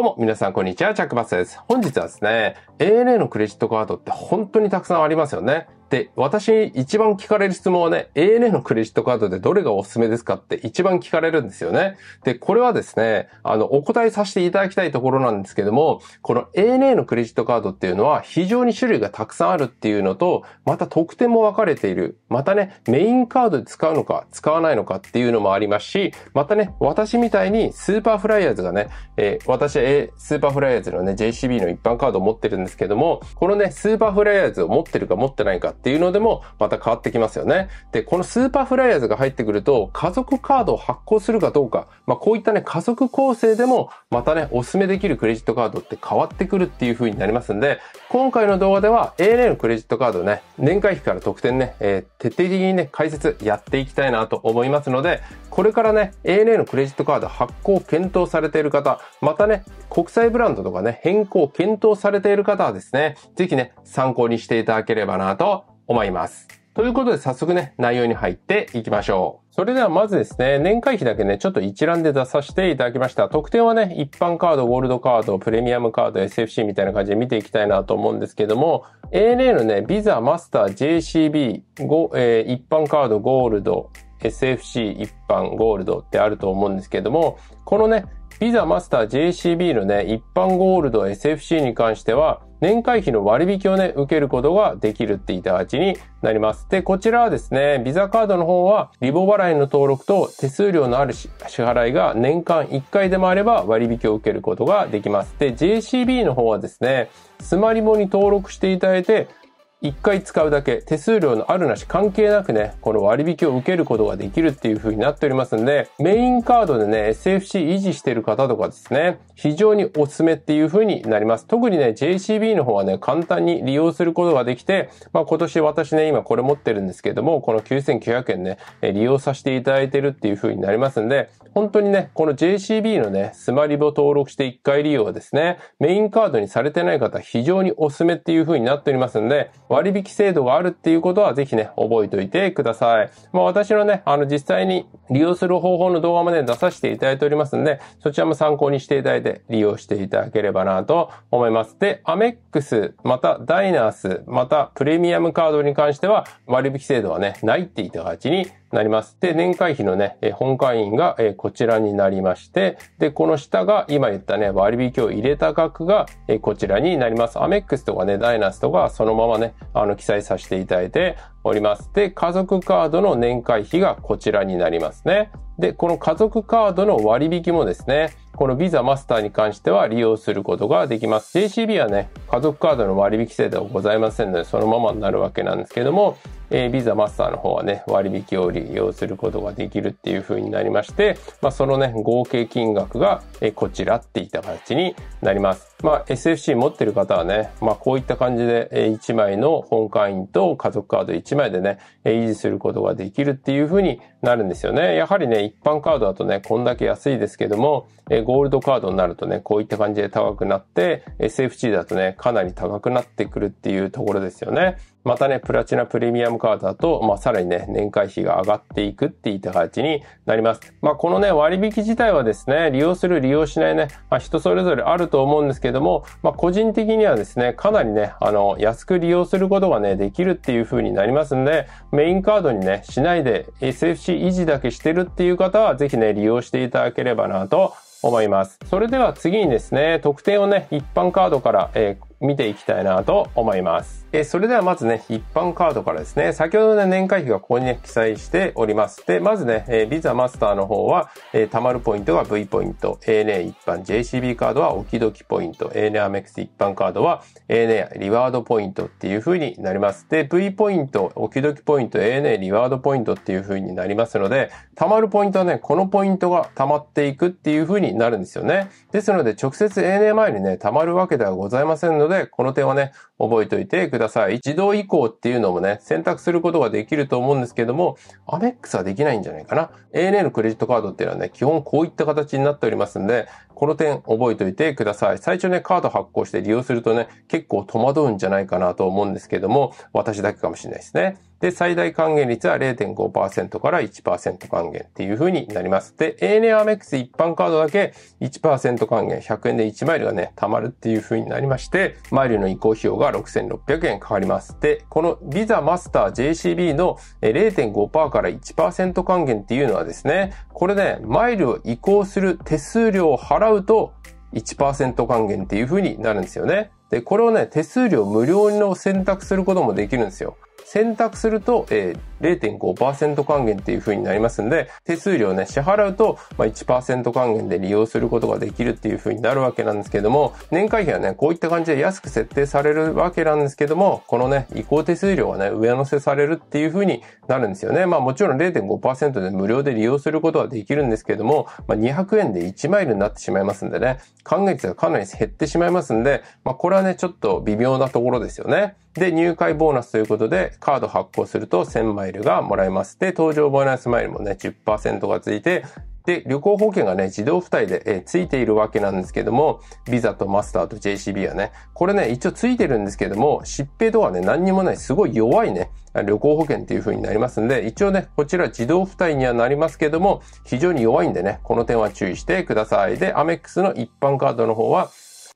どうも、皆さん、こんにちは。チャックバスです。本日はですね、ANA のクレジットカードって本当にたくさんありますよね。で、私一番聞かれる質問はね、ANA のクレジットカードでどれがおすすめですかって一番聞かれるんですよね。で、これはですね、あの、お答えさせていただきたいところなんですけども、この ANA のクレジットカードっていうのは非常に種類がたくさんあるっていうのと、また特典も分かれている。またね、メインカードで使うのか使わないのかっていうのもありますし、またね、私みたいにスーパーフライヤーズがね、えー、私はスーパーフライヤーズのね、JCB の一般カードを持ってるんですけども、このね、スーパーフライヤーズを持ってるか持ってないかっていうのでもまた変わってきますよね。で、このスーパーフライヤーズが入ってくると、家族カードを発行するかどうか、まあこういったね、家族構成でもまたね、お勧めできるクレジットカードって変わってくるっていう風になりますんで、今回の動画では ANA のクレジットカードね、年会費から特典ね、えー、徹底的にね、解説やっていきたいなと思いますので、これからね、ANA のクレジットカード発行検討されている方、またね、国際ブランドとかね、変更検討されている方はですね、ぜひね、参考にしていただければなと思います。ということで早速ね、内容に入っていきましょう。それではまずですね、年会費だけね、ちょっと一覧で出させていただきました。特典はね、一般カード、ゴールドカード、プレミアムカード、SFC みたいな感じで見ていきたいなと思うんですけども、ANA のね、ビザ、マスター、JCB、えー、一般カード、ゴールド、SFC 一般ゴールドってあると思うんですけども、このね、ビザマスター JCB のね、一般ゴールド SFC に関しては、年会費の割引をね、受けることができるってった形になります。で、こちらはですね、ビザカードの方は、リボ払いの登録と手数料のある支払いが年間1回でもあれば割引を受けることができます。で、JCB の方はですね、スマリボに登録していただいて、一回使うだけ、手数料のあるなし関係なくね、この割引を受けることができるっていう風になっておりますんで、メインカードでね、SFC 維持してる方とかですね、非常におすすめっていう風になります。特にね、JCB の方はね、簡単に利用することができて、まあ今年私ね、今これ持ってるんですけども、この9900円ね、利用させていただいてるっていう風になりますんで、本当にね、この JCB のね、スマリボ登録して1回利用はですね、メインカードにされてない方非常におすすめっていう風になっておりますんで、割引制度があるっていうことはぜひね、覚えておいてください。まあ私のね、あの実際に利用する方法の動画まで出させていただいておりますので、そちらも参考にしていただいて利用していただければなと思います。で、アメックス、またダイナース、またプレミアムカードに関しては割引制度はね、ないって言った形になります。で、年会費のね、本会員がこちらになりまして、で、この下が今言ったね、割引を入れた額がこちらになります。アメックスとかね、ダイナースとかそのままね、あの、記載させていただいて、おります。で、家族カードの年会費がこちらになりますね。で、この家族カードの割引もですね、このビザマスターに関しては利用することができます。JCB はね、家族カードの割引制度はございませんので、そのままになるわけなんですけども、えー、ビザマスターの方はね、割引を利用することができるっていう風になりまして、まあ、そのね、合計金額が、えこちらっていった形になります。まあ、SFC 持ってる方はね、まあ、こういった感じで、え1枚の本会員と家族カード1枚でね、え維持することができるっていう風になるんですよね。やはりね、一般カードだとね、こんだけ安いですけども、えゴールドカードになるとね、こういった感じで高くなって、SFC だとね、かなり高くなってくるっていうところですよね。またね、プラチナプレミアムカードだと、まあ、さらにね、年会費が上がっていくっていった形になります。まあ、このね、割引自体はですね、利用する、利用しないね、まあ、人それぞれあると思うんですけども、まあ、個人的にはですね、かなりね、あの、安く利用することがね、できるっていう風になりますんで、メインカードにね、しないで SFC 維持だけしてるっていう方は、ぜひね、利用していただければなと思います。それでは次にですね、特典をね、一般カードから、えー、見ていきたいなと思います。えそれではまずね、一般カードからですね、先ほどね、年会費がここにね、記載しております。で、まずね、えー、ビザマスターの方は、えー、貯まるポイントが V ポイント、ANA 一般、JCB カードはオキドキポイント、ANA アメックス一般カードは ANA リワードポイントっていう風になります。で、V ポイント、オキドキポイント、ANA リワードポイントっていう風になりますので、貯まるポイントはね、このポイントが貯まっていくっていう風になるんですよね。ですので、直接 ANA 前にね、貯まるわけではございませんので、この点はね、覚えておいてください。ださい。自動移行っていうのもね、選択することができると思うんですけども、アメックスはできないんじゃないかな。ANA のクレジットカードっていうのはね、基本こういった形になっておりますんで、この点覚えておいてください。最初ね、カード発行して利用するとね、結構戸惑うんじゃないかなと思うんですけども、私だけかもしれないですね。で、最大還元率は0.5%から1%還元っていう風になります。で、ANA アメックス一般カードだけ1%還元、100円で1マイルがね、貯まるっていう風になりまして、マイルの移行費用が6600円かかります。で、この Visa マスター JCB の0.5%から1%還元っていうのはですね、これね、マイルを移行する手数料を払う払うと1%還元っていう風になるんですよね。で、これをね、手数料無料の選択することもできるんですよ。選択すると、え0.5%還元っていう風になりますんで、手数料ね、支払うと、ま1%還元で利用することができるっていう風になるわけなんですけども、年会費はね、こういった感じで安く設定されるわけなんですけども、このね、移行手数料はね、上乗せされるっていう風になるんですよね。まあもちろん0.5%で無料で利用することはできるんですけども、まあ、200円で1マイルになってしまいますんでね、還元率がかなり減ってしまいますんで、まあこれはね、ちょっと微妙なところですよね。で、入会ボーナスということで、カード発行すると1000マイルイルがもらえます。で、搭乗ボーナスマイルもね、10%がついて、で、旅行保険がね、自動付帯で、えー、ついているわけなんですけども、ビザとマスターと JCB はね、これね、一応ついてるんですけども、疾病とかね、何にもない、すごい弱いね、旅行保険っていう風になりますんで、一応ね、こちら自動付帯にはなりますけども、非常に弱いんでね、この点は注意してください。で、アメックスの一般カードの方は、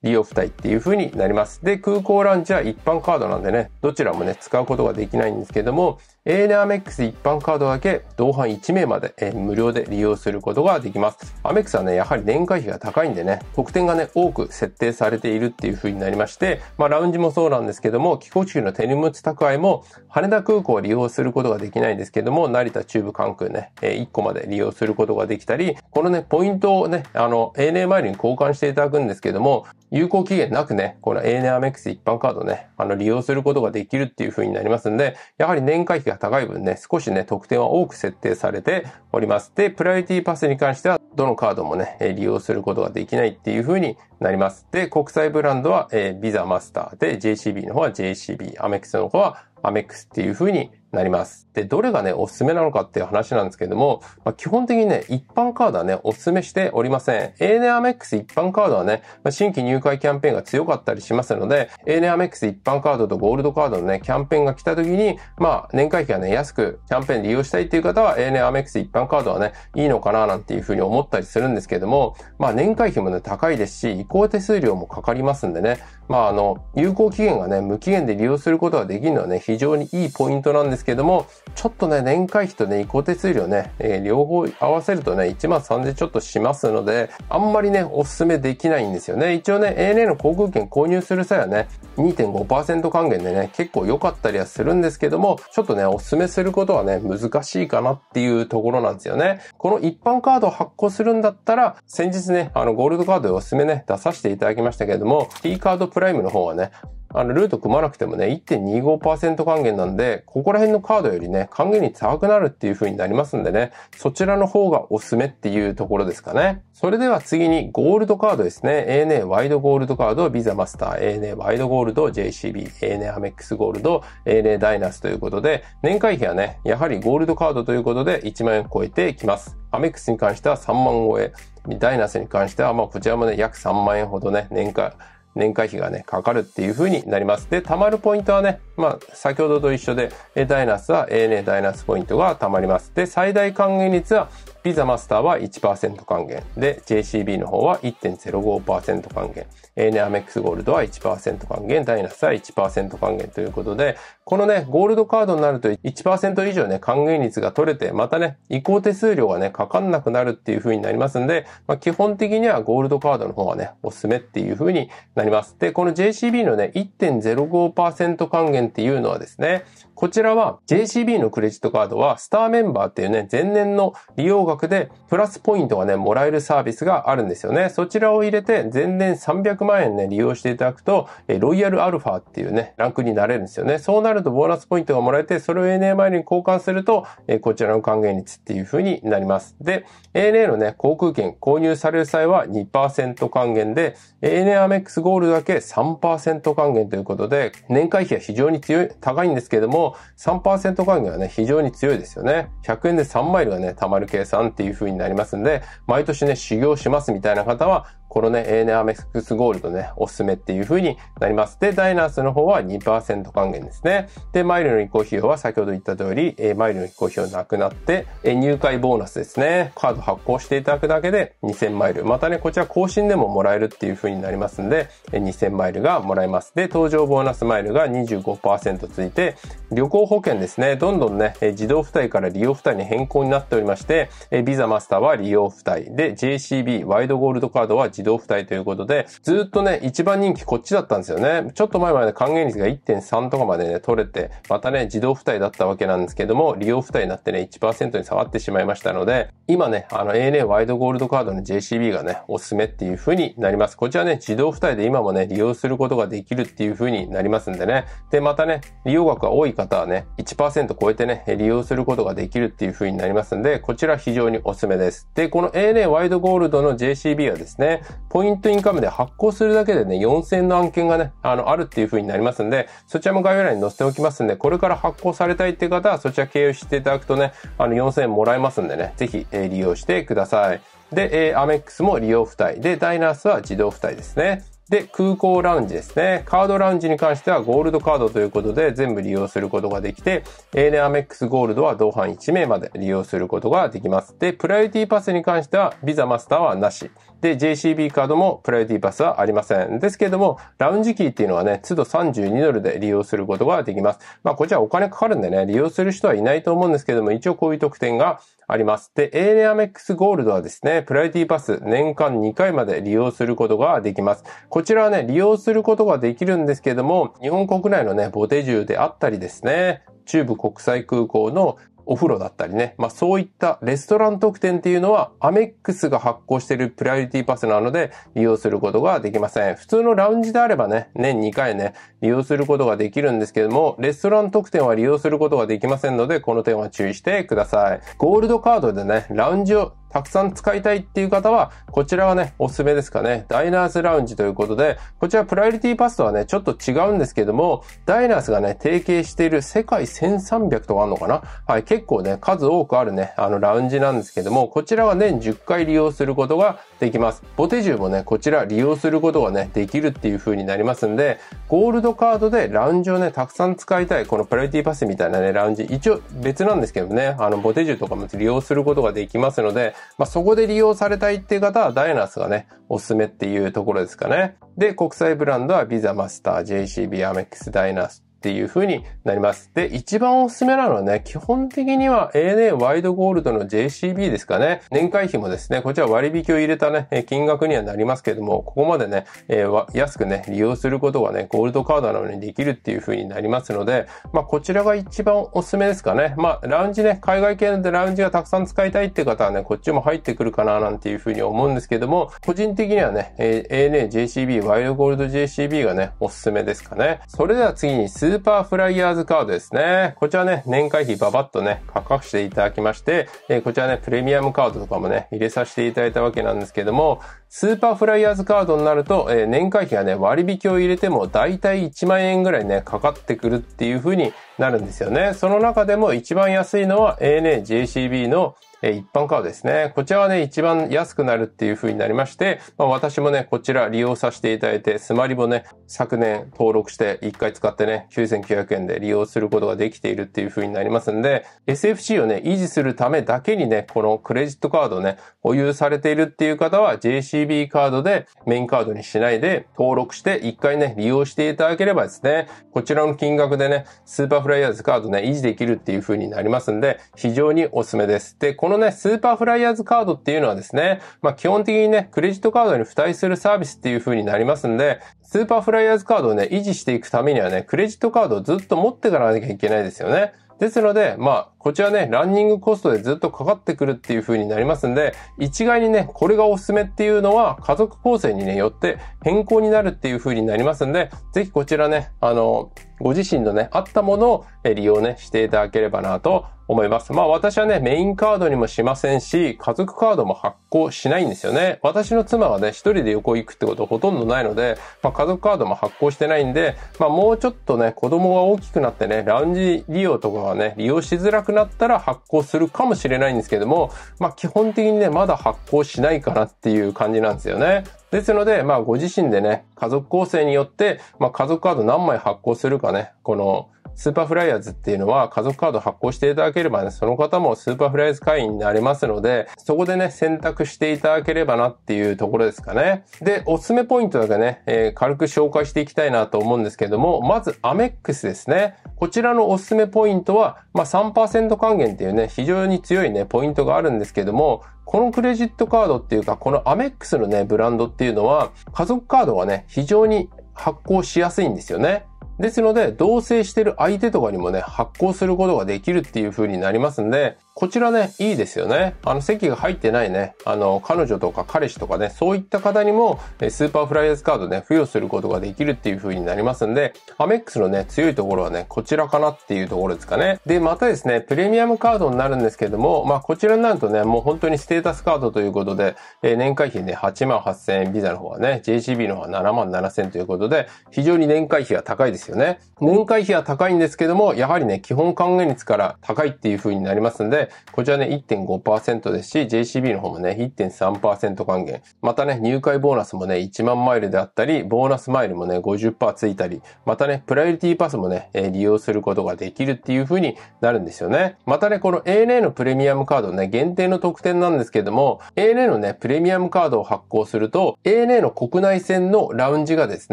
利用付帯っていう風になります。で、空港ランチは一般カードなんでね、どちらもね、使うことができないんですけども、a n a m ク x 一般カードだけ同伴1名まで、え無料で利用することができます。アメックスはね、やはり年会費が高いんでね、特典がね、多く設定されているっていう風になりまして、まあラウンジもそうなんですけども、帰国中の手荷物宅配も羽田空港を利用することができないんですけども、成田中部関空ね、え1個まで利用することができたり、このね、ポイントをね、あの、ANA マイルに交換していただくんですけども、有効期限なくね、この ANA アメックス一般カードね、あの、利用することができるっていう風になりますんで、やはり年会費がが高い分ね、少しね、得点は多く設定されております。で、プライオリティパスに関しては、どのカードもね、利用することができないっていう風になります。で、国際ブランドは、えー、ビザマスターで、JCB の方は JCB、アメックスの方はアメックスっていう風になります。で、どれがね、おすすめなのかっていう話なんですけども、まあ、基本的にね、一般カードはね、おすすめしておりません。ANA アメックス一般カードはね、まあ、新規入会キャンペーンが強かったりしますので、ANA アメックス一般カードとゴールドカードのね、キャンペーンが来た時に、まあ、年会費がね、安くキャンペーン利用したいっていう方は、ANA アメックス一般カードはね、いいのかななんていう風に思ったりするんですけども、まあ、年会費もね、高いですし、移行手数料もかかりますんでね、まあ、あの、有効期限がね、無期限で利用することができるのはね、非非常にいいポイントなんですけども、ちょっとね、年会費とね、移行手数料ね、えー、両方合わせるとね、1万3000ちょっとしますので、あんまりね、おすすめできないんですよね。一応ね、ANA の航空券購入する際はね、2.5%還元でね、結構良かったりはするんですけども、ちょっとね、おすすめすることはね、難しいかなっていうところなんですよね。この一般カードを発行するんだったら、先日ね、あの、ゴールドカードでおすすめね、出させていただきましたけれども、T カードプライムの方はね、あの、ルート組まなくてもね、1.25%還元なんで、ここら辺のカードよりね、還元率高くなるっていう風になりますんでね、そちらの方がおすすめっていうところですかね。それでは次にゴールドカードですね。ANA ワイドゴールドカード、ビザマスター、ANA ワイドゴールド、JCB、ANA アメックスゴールド、ANA ダイナスということで、年会費はね、やはりゴールドカードということで1万円超えてきます。アメックスに関しては3万超え、ダイナスに関しては、まあこちらもね、約3万円ほどね、年会、年会費がね、かかるっていう風になります。で、貯まるポイントはね、まあ、先ほどと一緒で、ダイナスは ANA ダイナスポイントが貯まります。で、最大還元率はピザマスターは1%還元。で、JCB の方は1.05%還元。ANA アメックスゴールドは1%還元。ダイナスは1%還元ということで、このね、ゴールドカードになると1%以上ね、還元率が取れて、またね、移行手数料がね、かかんなくなるっていう風になりますんで、まあ、基本的にはゴールドカードの方はね、おすすめっていう風になります。で、この JCB のね、1.05%還元っていうのはですね、こちらは JCB のクレジットカードはスターメンバーっていうね、前年の利用額でプラスポイントがね、もらえるサービスがあるんですよね。そちらを入れて前年300万円ね、利用していただくと、ロイヤルアルファっていうね、ランクになれるんですよね。そうなるとボーナスポイントがもらえて、それを ANA マイルに交換すると、こちらの還元率っていう風になります。で、ANA のね、航空券購入される際は2%還元で、ANA アメックスゴールだけ3%還元ということで、年会費は非常に強い、高いんですけれども、も3%還元はね、非常に強いですよね。100円で3マイルがね、貯まる計算っていう風になりますんで、毎年ね、修行しますみたいな方は、このね、a n a ックスゴールドね、おすすめっていう風になります。で、ダイナースの方は2%還元ですね。で、マイルの移行費用は先ほど言った通り、マイルの移行費用なくなって、入会ボーナスですね。カード発行していただくだけで2000マイル。またね、こちら更新でももらえるっていう風になりますんで、2000マイルがもらえます。で、搭乗ボーナスマイルが25%ついて、旅行保険ですね。どんどんね、自動付帯から利用付帯に変更になっておりまして、ビザマスターは利用付帯。で、JCB ワイドゴールドカードは自同不帯ということで、ずっとね、一番人気こっちだったんですよね。ちょっと前まで還元率が1.3とかまでね、取れて、またね、自動不帯だったわけなんですけども、利用不帯になってね、1%に下がってしまいましたので、今ね、あの ANA ワイドゴールドカードの JCB がね、おすすめっていう風になります。こちらね、自動不帯で今もね、利用することができるっていう風になりますんでね。で、またね、利用額が多い方はね、1%超えてね、利用することができるっていう風になりますんで、こちら非常におすすめです。で、この ANA ワイドゴールドの JCB はですね、ポイントインカムで発行するだけでね、4000の案件がね、あの、あるっていう風になりますんで、そちらも概要欄に載せておきますんで、これから発行されたいっていう方は、そちら経由していただくとね、あの、4000円もらえますんでね、ぜひ、えー、利用してください。で、えー、アメックスも利用付帯。で、ダイナースは自動付帯ですね。で、空港ラウンジですね。カードラウンジに関してはゴールドカードということで全部利用することができて、ANA アメックスゴールドは同伴1名まで利用することができます。で、プライオリティパスに関してはビザマスターはなし。で、JCB カードもプライオリティパスはありません。ですけれども、ラウンジキーっていうのはね、都度32ドルで利用することができます。まあ、こちらお金かかるんでね、利用する人はいないと思うんですけども、一応こういう特典があります。で、エーレアメックスゴールドはですね、プライティパス年間2回まで利用することができます。こちらはね、利用することができるんですけども、日本国内のね、ボテ銃であったりですね、中部国際空港のお風呂だったりね、まあそういったレストラン特典っていうのはアメックスが発行しているプライオリティパスなので利用することができません。普通のラウンジであればね、年2回ね、利用することができるんですけども、レストラン特典は利用することができませんので、この点は注意してください。ゴールドカードでね、ラウンジをたくさん使いたいっていう方は、こちらはね、おすすめですかね。ダイナースラウンジということで、こちらプライオリティパスとはね、ちょっと違うんですけども、ダイナースがね、提携している世界1300とかあるのかなはい、結構ね、数多くあるね、あのラウンジなんですけども、こちらは年10回利用することができます。ボテジュもね、こちら利用することがね、できるっていう風になりますんで、ゴールドカードでラウンジをね、たくさん使いたい、このプライティパスみたいなね、ラウンジ、一応別なんですけどね、あの、ボテジュとかも利用することができますので、まあ、そこで利用されたいっていう方はダイナスがね、おすすめっていうところですかね。で、国際ブランドはビザマスター、JCB、アメックス、ダイナスっていう風になります。で、一番おすすめなのはね、基本的には ANA ワイドゴールドの JCB ですかね。年会費もですね、こちら割引を入れたね、金額にはなりますけれども、ここまでね、えー、安くね、利用することがね、ゴールドカードなのにできるっていう風になりますので、まあ、こちらが一番おすすめですかね。まあ、ラウンジね、海外系でラウンジがたくさん使いたいって方はね、こっちも入ってくるかななんていう風に思うんですけども、個人的にはね、えー、ANA JCB、ワイドゴールド JCB がね、おすすめですかね。それでは次にススーパーフライヤーズカードですね。こちらね、年会費ババッとね、価かしていただきまして、えー、こちらね、プレミアムカードとかもね、入れさせていただいたわけなんですけども、スーパーフライヤーズカードになると、えー、年会費がね、割引を入れても大体1万円ぐらいね、かかってくるっていう風になるんですよね。その中でも一番安いのは ANA JCB のえ一般化はですね、こちらはね、一番安くなるっていう風になりまして、まあ、私もね、こちら利用させていただいて、スマリボね、昨年登録して1回使ってね、9900円で利用することができているっていう風になりますんで、SFC をね、維持するためだけにね、このクレジットカードね、保有されているっていう方は JCB カードでメインカードにしないで登録して1回ね、利用していただければですね、こちらの金額でね、スーパーフライヤーズカードね、維持できるっていう風になりますんで、非常におすすめです。で、こののね、スーパーフライヤーズカードっていうのはですね、まあ基本的にね、クレジットカードに付帯するサービスっていう風になりますんで、スーパーフライヤーズカードをね、維持していくためにはね、クレジットカードをずっと持っていかなきゃいけないですよね。ですので、まあ、こちらね、ランニングコストでずっとかかってくるっていう風になりますんで、一概にね、これがおすすめっていうのは家族構成にね、よって変更になるっていう風になりますんで、ぜひこちらね、あの、ご自身のね、あったものを利用ね、していただければなと思います。まあ私はね、メインカードにもしませんし、家族カードも発行しないんですよね。私の妻がね、一人で旅行くってことほとんどないので、まあ家族カードも発行してないんで、まあもうちょっとね、子供が大きくなってね、ラウンジ利用とかはね、利用しづらくなったら発行するかもしれないんですけども、まあ基本的にね、まだ発行しないかなっていう感じなんですよね。ですので、まあご自身でね、家族構成によって、まあ家族カード何枚発行するかね、このスーパーフライヤーズっていうのは家族カード発行していただければね、その方もスーパーフライヤーズ会員になれますので、そこでね、選択していただければなっていうところですかね。で、おすすめポイントだけね、えー、軽く紹介していきたいなと思うんですけども、まずアメックスですね。こちらのおすすめポイントは、まあ、3%還元っていうね、非常に強いね、ポイントがあるんですけども、このクレジットカードっていうか、このアメックスのね、ブランドっていうのは、家族カードがね、非常に発行しやすいんですよね。ですので、同棲してる相手とかにもね、発行することができるっていう風になりますんで、こちらね、いいですよね。あの、席が入ってないね、あの、彼女とか彼氏とかね、そういった方にも、スーパーフライヤーズカードね、付与することができるっていう風になりますんで、アメックスのね、強いところはね、こちらかなっていうところですかね。で、またですね、プレミアムカードになるんですけども、まあ、こちらになるとね、もう本当にステータスカードということで、えー、年会費ね、8万8000円、ビザの方はね、JCB の方は7万7000ということで、非常に年会費は高いですよね。年会費は高いんですけども、やはりね、基本還元率から高いっていう風になりますんで、こちらね、1.5%ですし、JCB の方もね、1.3%還元。またね、入会ボーナスもね、1万マイルであったり、ボーナスマイルもね、50%ついたり、またね、プライオリティパスもね、利用することができるっていう風になるんですよね。またね、この ANA のプレミアムカードね、限定の特典なんですけども、ANA のね、プレミアムカードを発行すると、ANA の国内線のラウンジがです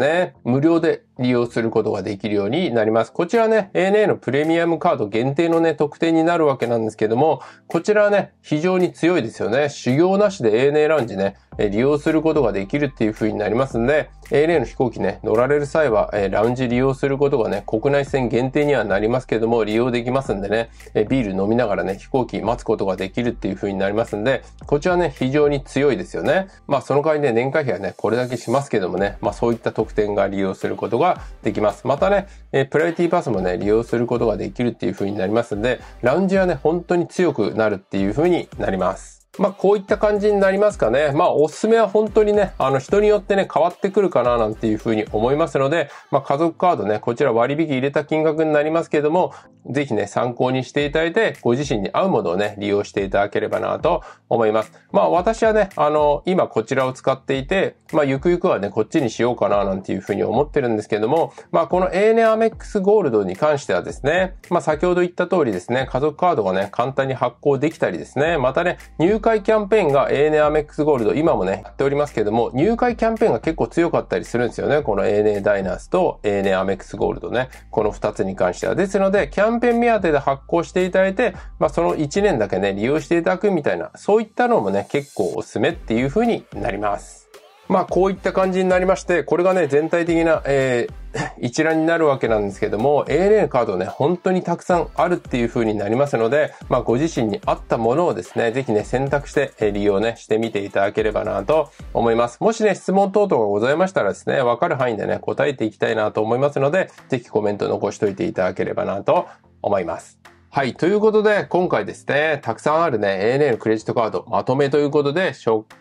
ね、無料で利用することができるようになります。こちらね、ANA のプレミアムカード限定のね、特典になるわけなんですけども、も、こちらはね、非常に強いですよね。修行なしで ANA ラウンジね、え利用することができるっていう風になりますんで、ANA の飛行機ね、乗られる際は、えラウンジ利用することがね、国内線限定にはなりますけども、利用できますんでね、えビール飲みながらね、飛行機待つことができるっていう風になりますんで、こちらね、非常に強いですよね。まあ、その代わりね、年会費はね、これだけしますけどもね、まあ、そういった特典が利用することができます。またね、えプライオリティパスもね、利用することができるっていう風になりますんで、ラウンジはね、本当に強くなるっていう風になります。まあ、こういった感じになりますかね。まあ、おすすめは本当にね、あの、人によってね、変わってくるかな、なんていうふうに思いますので、まあ、家族カードね、こちら割引入れた金額になりますけれども、ぜひね、参考にしていただいて、ご自身に合うものをね、利用していただければなと思います。まあ私はね、あの、今こちらを使っていて、まあゆくゆくはね、こっちにしようかななんていうふうに思ってるんですけども、まあこの ANA アメックスゴールドに関してはですね、まあ先ほど言った通りですね、家族カードがね、簡単に発行できたりですね、またね、入会キャンペーンが ANA アメックスゴールド、今もね、やっておりますけども、入会キャンペーンが結構強かったりするんですよね。この ANA ダイナースと ANA アメックスゴールドね、この2つに関しては。ですので、キャンキャンペーン目当てで発行していただいて、まあ、その1年だけね、利用していただくみたいな、そういったのもね、結構おすすめっていう風になります。まあ、こういった感じになりまして、これがね、全体的な、えー、一覧になるわけなんですけども、ANA カードね、本当にたくさんあるっていう風になりますので、まあ、ご自身に合ったものをですね、ぜひね、選択して、え利用ね、してみていただければなと思います。もしね、質問等々がございましたらですね、わかる範囲でね、答えていきたいなと思いますので、ぜひコメント残しといていただければなと思います。はい。ということで、今回ですね、たくさんあるね、ANA のクレジットカード、まとめということで、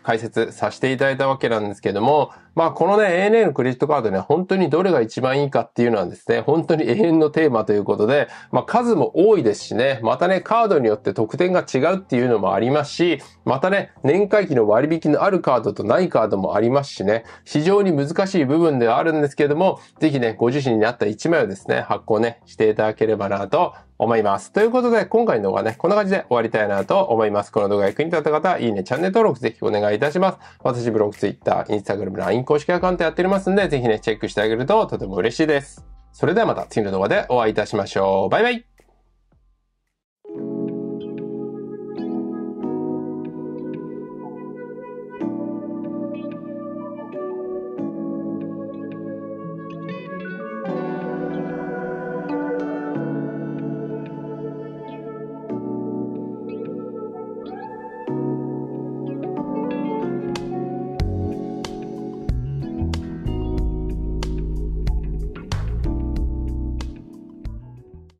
解説させていただいたわけなんですけども、まあこのね、ANA のクレジットカードね、本当にどれが一番いいかっていうのはですね、本当に永遠のテーマということで、まあ数も多いですしね、またね、カードによって得点が違うっていうのもありますし、またね、年会費の割引のあるカードとないカードもありますしね、非常に難しい部分ではあるんですけども、ぜひね、ご自身に合った1枚をですね、発行ね、していただければなと思います。ということで、今回の動画ね、こんな感じで終わりたいなと思います。この動画が役に立った方は、いいね、チャンネル登録ぜひお願いいたします。私、ブログ、ツイッター、インスタグラム、LINE、LINE 公式アカウントやっておりますんで、ぜひね、チェックしてあげるととても嬉しいです。それではまた次の動画でお会いいたしましょう。バイバイ